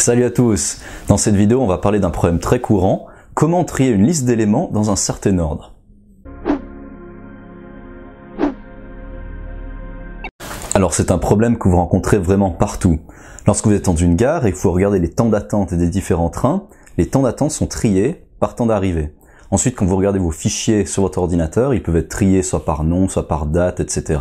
Salut à tous Dans cette vidéo, on va parler d'un problème très courant, comment trier une liste d'éléments dans un certain ordre. Alors c'est un problème que vous rencontrez vraiment partout. Lorsque vous êtes dans une gare et que vous regardez les temps d'attente des différents trains, les temps d'attente sont triés par temps d'arrivée. Ensuite, quand vous regardez vos fichiers sur votre ordinateur, ils peuvent être triés soit par nom, soit par date, etc.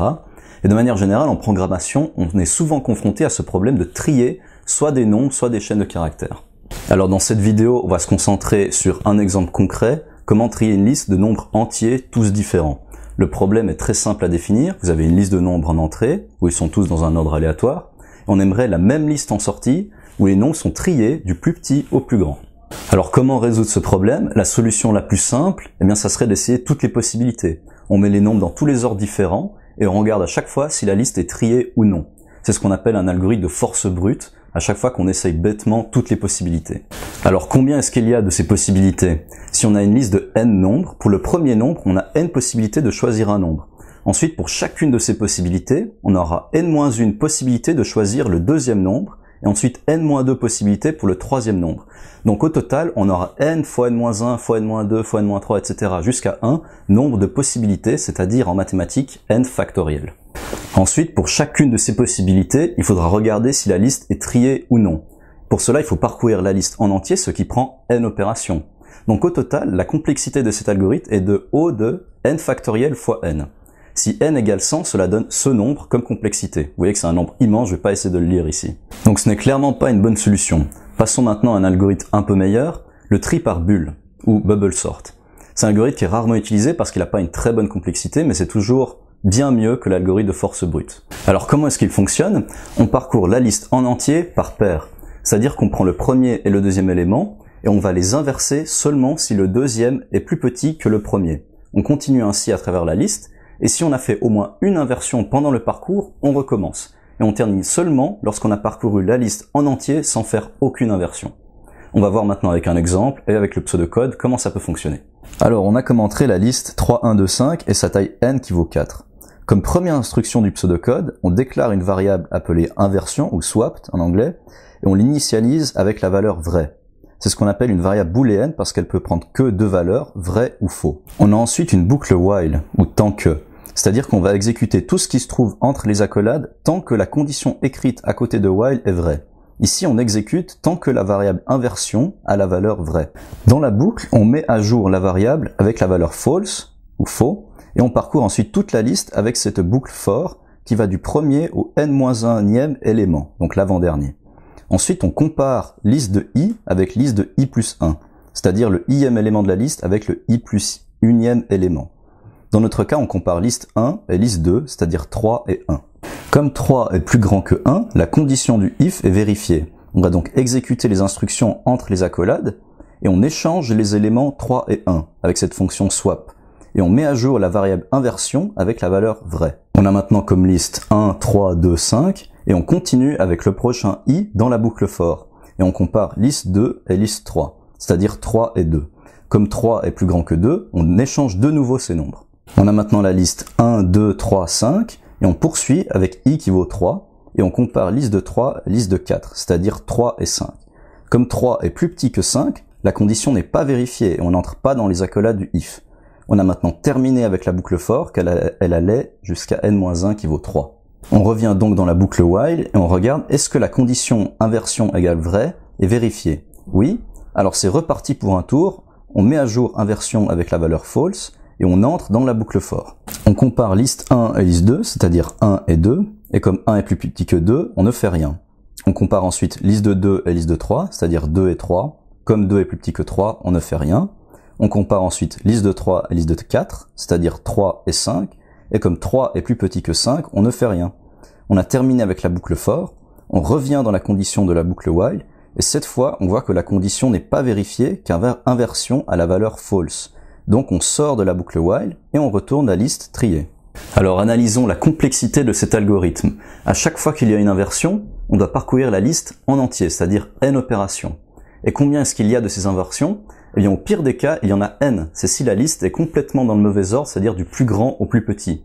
Et de manière générale, en programmation, on est souvent confronté à ce problème de trier soit des noms, soit des chaînes de caractères. Alors dans cette vidéo, on va se concentrer sur un exemple concret, comment trier une liste de nombres entiers tous différents. Le problème est très simple à définir, vous avez une liste de nombres en entrée, où ils sont tous dans un ordre aléatoire, on aimerait la même liste en sortie, où les nombres sont triés du plus petit au plus grand. Alors comment résoudre ce problème La solution la plus simple, eh bien ça serait d'essayer toutes les possibilités. On met les nombres dans tous les ordres différents et on regarde à chaque fois si la liste est triée ou non. C'est ce qu'on appelle un algorithme de force brute, à chaque fois qu'on essaye bêtement toutes les possibilités. Alors combien est-ce qu'il y a de ces possibilités Si on a une liste de n nombres, pour le premier nombre, on a n possibilités de choisir un nombre. Ensuite, pour chacune de ces possibilités, on aura n-1 possibilité de choisir le deuxième nombre, et ensuite n-2 possibilités pour le troisième nombre. Donc au total, on aura n fois n-1 fois n-2 fois n-3, etc. jusqu'à un nombre de possibilités, c'est-à-dire en mathématiques n factoriel. Ensuite, pour chacune de ces possibilités, il faudra regarder si la liste est triée ou non. Pour cela, il faut parcourir la liste en entier, ce qui prend n opérations. Donc au total, la complexité de cet algorithme est de O de n factoriel fois n. Si n égale 100, cela donne ce nombre comme complexité. Vous voyez que c'est un nombre immense, je vais pas essayer de le lire ici. Donc ce n'est clairement pas une bonne solution. Passons maintenant à un algorithme un peu meilleur, le tri par bulle, ou bubble sort. C'est un algorithme qui est rarement utilisé parce qu'il n'a pas une très bonne complexité, mais c'est toujours bien mieux que l'algorithme de force brute. Alors comment est-ce qu'il fonctionne On parcourt la liste en entier par paire, c'est-à-dire qu'on prend le premier et le deuxième élément, et on va les inverser seulement si le deuxième est plus petit que le premier. On continue ainsi à travers la liste, et si on a fait au moins une inversion pendant le parcours, on recommence. Et on termine seulement lorsqu'on a parcouru la liste en entier sans faire aucune inversion. On va voir maintenant avec un exemple et avec le pseudo-code, comment ça peut fonctionner. Alors on a commenté la liste 3, 1, 2, 5 et sa taille n qui vaut 4. Comme première instruction du pseudocode, on déclare une variable appelée inversion ou swapped en anglais, et on l'initialise avec la valeur vraie. C'est ce qu'on appelle une variable booléenne parce qu'elle peut prendre que deux valeurs, vrai ou faux. On a ensuite une boucle while, ou tant que. C'est-à-dire qu'on va exécuter tout ce qui se trouve entre les accolades tant que la condition écrite à côté de while est vraie. Ici, on exécute tant que la variable inversion a la valeur vraie. Dans la boucle, on met à jour la variable avec la valeur false, ou faux, et on parcourt ensuite toute la liste avec cette boucle for qui va du premier au n 1 ème élément, donc l'avant-dernier. Ensuite, on compare liste de i avec liste de i plus 1, c'est-à-dire le ième élément de la liste avec le i plus 1 élément. Dans notre cas, on compare liste 1 et liste 2, c'est-à-dire 3 et 1. Comme 3 est plus grand que 1, la condition du if est vérifiée. On va donc exécuter les instructions entre les accolades, et on échange les éléments 3 et 1 avec cette fonction swap, et on met à jour la variable inversion avec la valeur vraie. On a maintenant comme liste 1, 3, 2, 5 et on continue avec le prochain i dans la boucle for et on compare liste 2 et liste 3, c'est-à-dire 3 et 2. Comme 3 est plus grand que 2, on échange de nouveau ces nombres. On a maintenant la liste 1, 2, 3, 5 et on poursuit avec i qui vaut 3 et on compare liste de 3 liste de 4, c'est-à-dire 3 et 5. Comme 3 est plus petit que 5, la condition n'est pas vérifiée et on n'entre pas dans les accolades du if. On a maintenant terminé avec la boucle for, qu'elle allait jusqu'à n-1 qui vaut 3. On revient donc dans la boucle while et on regarde est-ce que la condition inversion égale vrai est vérifiée. Oui, alors c'est reparti pour un tour, on met à jour inversion avec la valeur false et on entre dans la boucle for. On compare liste 1 et liste 2, c'est-à-dire 1 et 2, et comme 1 est plus petit que 2, on ne fait rien. On compare ensuite liste de 2 et liste de 3, c'est-à-dire 2 et 3, comme 2 est plus petit que 3, on ne fait rien. On compare ensuite liste de 3 et liste de 4, c'est-à-dire 3 et 5, et comme 3 est plus petit que 5, on ne fait rien. On a terminé avec la boucle for, on revient dans la condition de la boucle while, et cette fois, on voit que la condition n'est pas vérifiée qu'un inversion à la valeur false. Donc on sort de la boucle while et on retourne la liste triée. Alors analysons la complexité de cet algorithme. À chaque fois qu'il y a une inversion, on doit parcourir la liste en entier, c'est-à-dire n opérations. Et combien est-ce qu'il y a de ces inversions et bien au pire des cas, il y en a n. C'est si la liste est complètement dans le mauvais ordre, c'est-à-dire du plus grand au plus petit.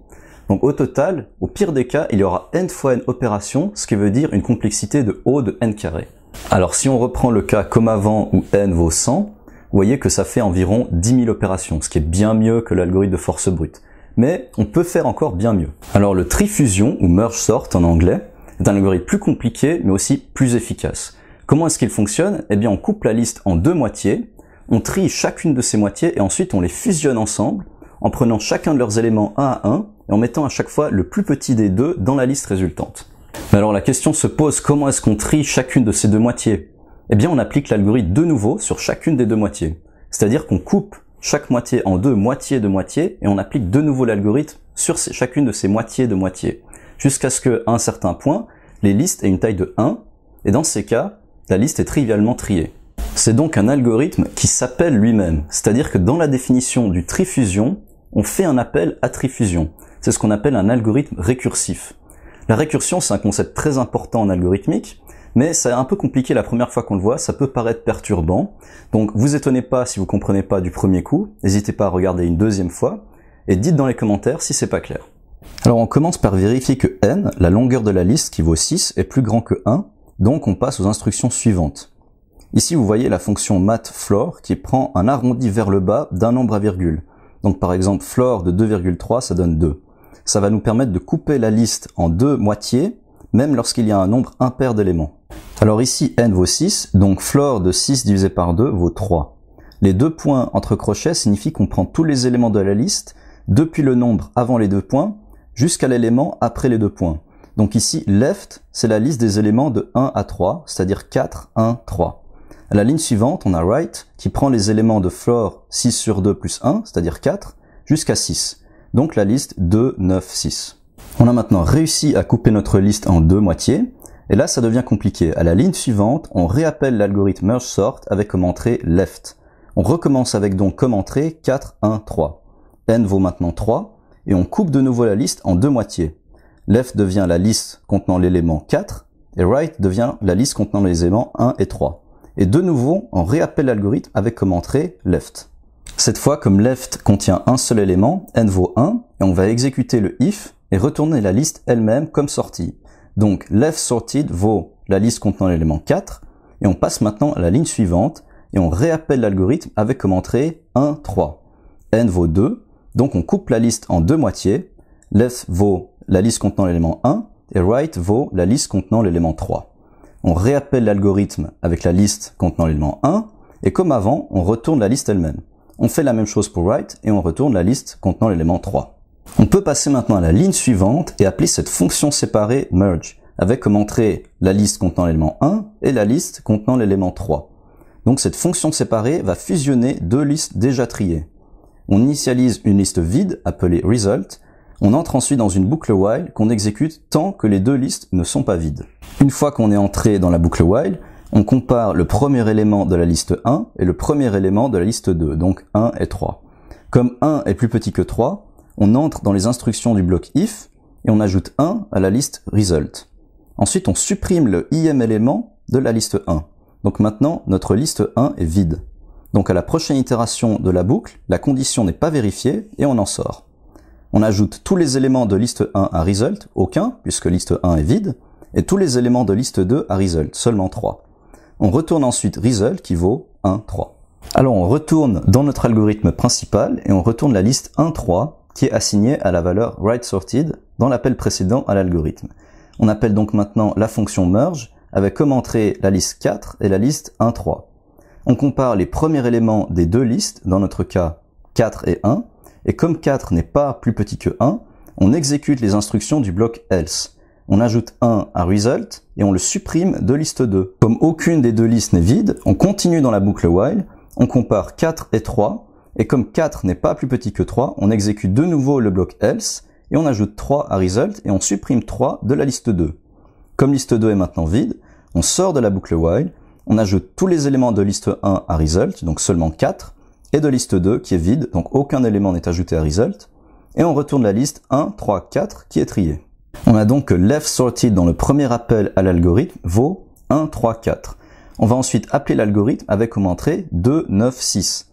Donc au total, au pire des cas, il y aura n fois n opérations, ce qui veut dire une complexité de O de n carré. Alors si on reprend le cas comme avant où n vaut 100, vous voyez que ça fait environ 10 000 opérations, ce qui est bien mieux que l'algorithme de force brute. Mais on peut faire encore bien mieux. Alors le trifusion, ou merge sort en anglais, est un algorithme plus compliqué mais aussi plus efficace. Comment est-ce qu'il fonctionne Eh bien on coupe la liste en deux moitiés, on trie chacune de ces moitiés et ensuite on les fusionne ensemble en prenant chacun de leurs éléments 1 à 1 et en mettant à chaque fois le plus petit des deux dans la liste résultante. Mais alors la question se pose comment est-ce qu'on trie chacune de ces deux moitiés Eh bien on applique l'algorithme de nouveau sur chacune des deux moitiés. C'est-à-dire qu'on coupe chaque moitié en deux moitiés de moitié et on applique de nouveau l'algorithme sur chacune de ces moitiés de moitié. Jusqu'à ce qu'à un certain point, les listes aient une taille de 1 et dans ces cas, la liste est trivialement triée. C'est donc un algorithme qui s'appelle lui-même, c'est-à-dire que dans la définition du trifusion, on fait un appel à trifusion. C'est ce qu'on appelle un algorithme récursif. La récursion, c'est un concept très important en algorithmique, mais c'est un peu compliqué la première fois qu'on le voit, ça peut paraître perturbant. Donc vous étonnez pas si vous comprenez pas du premier coup, n'hésitez pas à regarder une deuxième fois, et dites dans les commentaires si c'est pas clair. Alors on commence par vérifier que n, la longueur de la liste qui vaut 6, est plus grand que 1, donc on passe aux instructions suivantes. Ici, vous voyez la fonction matFloor qui prend un arrondi vers le bas d'un nombre à virgule. Donc par exemple, floor de 2,3, ça donne 2. Ça va nous permettre de couper la liste en deux moitiés, même lorsqu'il y a un nombre impair d'éléments. Alors ici, n vaut 6, donc floor de 6 divisé par 2 vaut 3. Les deux points entre crochets signifient qu'on prend tous les éléments de la liste, depuis le nombre avant les deux points, jusqu'à l'élément après les deux points. Donc ici, left, c'est la liste des éléments de 1 à 3, c'est-à-dire 4, 1, 3. À la ligne suivante, on a write qui prend les éléments de floor 6 sur 2 plus 1, c'est-à-dire 4, jusqu'à 6. Donc la liste 2, 9, 6. On a maintenant réussi à couper notre liste en deux moitiés. Et là, ça devient compliqué. À la ligne suivante, on réappelle l'algorithme merge sort avec comme entrée left. On recommence avec donc comme entrée 4, 1, 3. n vaut maintenant 3. Et on coupe de nouveau la liste en deux moitiés. Left devient la liste contenant l'élément 4 et right devient la liste contenant les éléments 1 et 3. Et de nouveau, on réappelle l'algorithme avec comme entrée left. Cette fois, comme left contient un seul élément, n vaut 1, et on va exécuter le if et retourner la liste elle-même comme sortie. Donc left sorted vaut la liste contenant l'élément 4, et on passe maintenant à la ligne suivante, et on réappelle l'algorithme avec comme entrée 1, 3. n vaut 2, donc on coupe la liste en deux moitiés, left vaut la liste contenant l'élément 1, et right vaut la liste contenant l'élément 3 on réappelle l'algorithme avec la liste contenant l'élément 1, et comme avant, on retourne la liste elle-même. On fait la même chose pour write, et on retourne la liste contenant l'élément 3. On peut passer maintenant à la ligne suivante et appeler cette fonction séparée merge, avec comme entrée la liste contenant l'élément 1 et la liste contenant l'élément 3. Donc cette fonction séparée va fusionner deux listes déjà triées. On initialise une liste vide appelée result, on entre ensuite dans une boucle while qu'on exécute tant que les deux listes ne sont pas vides. Une fois qu'on est entré dans la boucle while, on compare le premier élément de la liste 1 et le premier élément de la liste 2, donc 1 et 3. Comme 1 est plus petit que 3, on entre dans les instructions du bloc if et on ajoute 1 à la liste result. Ensuite, on supprime le im élément de la liste 1. Donc maintenant, notre liste 1 est vide. Donc à la prochaine itération de la boucle, la condition n'est pas vérifiée et on en sort. On ajoute tous les éléments de liste 1 à result, aucun, puisque liste 1 est vide, et tous les éléments de liste 2 à result, seulement 3. On retourne ensuite result qui vaut 1, 3. Alors on retourne dans notre algorithme principal et on retourne la liste 1, 3 qui est assignée à la valeur right sorted dans l'appel précédent à l'algorithme. On appelle donc maintenant la fonction merge avec comme entrée la liste 4 et la liste 1, 3. On compare les premiers éléments des deux listes, dans notre cas 4 et 1, et comme 4 n'est pas plus petit que 1, on exécute les instructions du bloc else on ajoute 1 à result et on le supprime de liste 2. Comme aucune des deux listes n'est vide, on continue dans la boucle while, on compare 4 et 3, et comme 4 n'est pas plus petit que 3, on exécute de nouveau le bloc else, et on ajoute 3 à result et on supprime 3 de la liste 2. Comme liste 2 est maintenant vide, on sort de la boucle while, on ajoute tous les éléments de liste 1 à result, donc seulement 4, et de liste 2 qui est vide, donc aucun élément n'est ajouté à result, et on retourne la liste 1, 3, 4 qui est triée. On a donc que left sorted dans le premier appel à l'algorithme vaut 1, 3, 4. On va ensuite appeler l'algorithme avec comme entrée 2, 9, 6.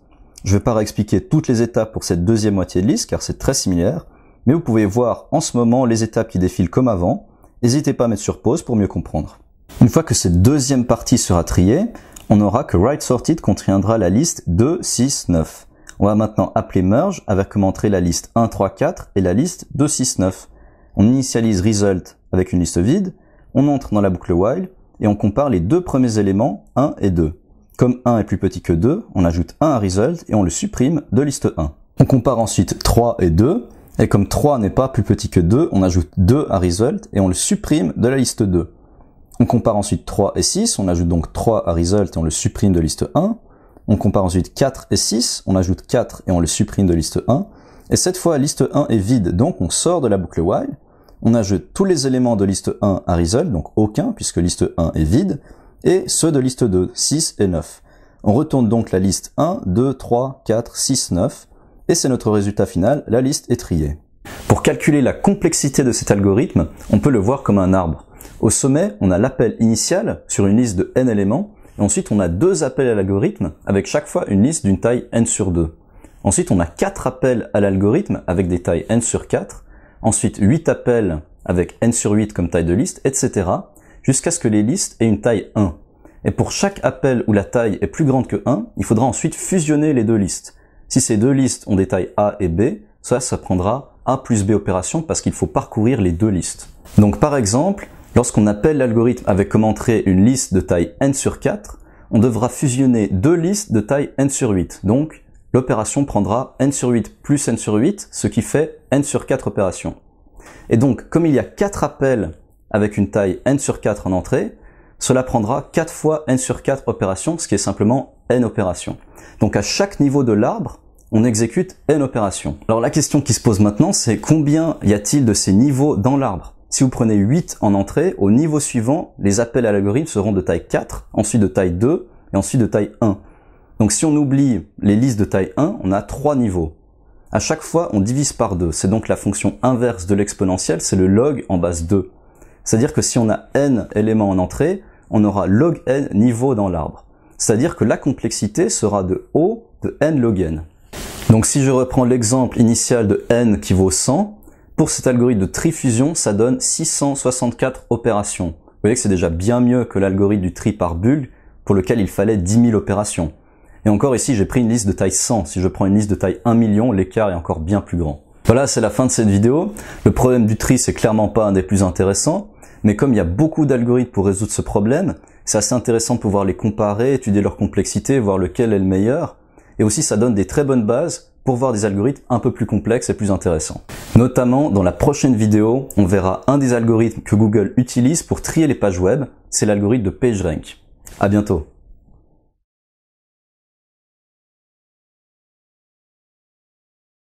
Je ne vais pas réexpliquer toutes les étapes pour cette deuxième moitié de liste car c'est très similaire, mais vous pouvez voir en ce moment les étapes qui défilent comme avant. N'hésitez pas à mettre sur pause pour mieux comprendre. Une fois que cette deuxième partie sera triée, on aura que right sorted contiendra la liste 2, 6, 9. On va maintenant appeler merge avec comme entrée la liste 1, 3, 4 et la liste 2, 6, 9. On initialise result avec une liste vide, on entre dans la boucle while et on compare les deux premiers éléments 1 et 2. Comme 1 est plus petit que 2, on ajoute 1 à result et on le supprime de liste 1. On compare ensuite 3 et 2 et comme 3 n'est pas plus petit que 2, on ajoute 2 à result et on le supprime de la liste 2. On compare ensuite 3 et 6, on ajoute donc 3 à result et on le supprime de liste 1. On compare ensuite 4 et 6, on ajoute 4 et on le supprime de liste 1. Et cette fois, liste 1 est vide, donc on sort de la boucle while, on ajoute tous les éléments de liste 1 à result, donc aucun, puisque liste 1 est vide, et ceux de liste 2, 6 et 9. On retourne donc la liste 1, 2, 3, 4, 6, 9, et c'est notre résultat final, la liste est triée. Pour calculer la complexité de cet algorithme, on peut le voir comme un arbre. Au sommet, on a l'appel initial sur une liste de n éléments, et ensuite on a deux appels à l'algorithme, avec chaque fois une liste d'une taille n sur 2. Ensuite, on a quatre appels à l'algorithme avec des tailles n sur 4. Ensuite, 8 appels avec n sur 8 comme taille de liste, etc. jusqu'à ce que les listes aient une taille 1. Et pour chaque appel où la taille est plus grande que 1, il faudra ensuite fusionner les deux listes. Si ces deux listes ont des tailles A et B, ça, ça prendra A plus B opération parce qu'il faut parcourir les deux listes. Donc par exemple, lorsqu'on appelle l'algorithme avec comme entrée une liste de taille n sur 4, on devra fusionner deux listes de taille n sur 8, donc l'opération prendra n sur 8 plus n sur 8, ce qui fait n sur 4 opérations. Et donc, comme il y a 4 appels avec une taille n sur 4 en entrée, cela prendra 4 fois n sur 4 opérations, ce qui est simplement n opérations. Donc à chaque niveau de l'arbre, on exécute n opérations. Alors la question qui se pose maintenant, c'est combien y a-t-il de ces niveaux dans l'arbre Si vous prenez 8 en entrée, au niveau suivant, les appels à l'algorithme seront de taille 4, ensuite de taille 2, et ensuite de taille 1. Donc si on oublie les listes de taille 1, on a trois niveaux. À chaque fois, on divise par 2. C'est donc la fonction inverse de l'exponentielle, c'est le log en base 2. C'est-à-dire que si on a n éléments en entrée, on aura log n niveaux dans l'arbre. C'est-à-dire que la complexité sera de O de n log n. Donc si je reprends l'exemple initial de n qui vaut 100, pour cet algorithme de trifusion, ça donne 664 opérations. Vous voyez que c'est déjà bien mieux que l'algorithme du tri par bulle, pour lequel il fallait 10 000 opérations. Et encore ici, j'ai pris une liste de taille 100. Si je prends une liste de taille 1 million, l'écart est encore bien plus grand. Voilà, c'est la fin de cette vidéo. Le problème du tri, c'est clairement pas un des plus intéressants. Mais comme il y a beaucoup d'algorithmes pour résoudre ce problème, c'est assez intéressant de pouvoir les comparer, étudier leur complexité, voir lequel est le meilleur. Et aussi, ça donne des très bonnes bases pour voir des algorithmes un peu plus complexes et plus intéressants. Notamment, dans la prochaine vidéo, on verra un des algorithmes que Google utilise pour trier les pages web, c'est l'algorithme de PageRank. À bientôt.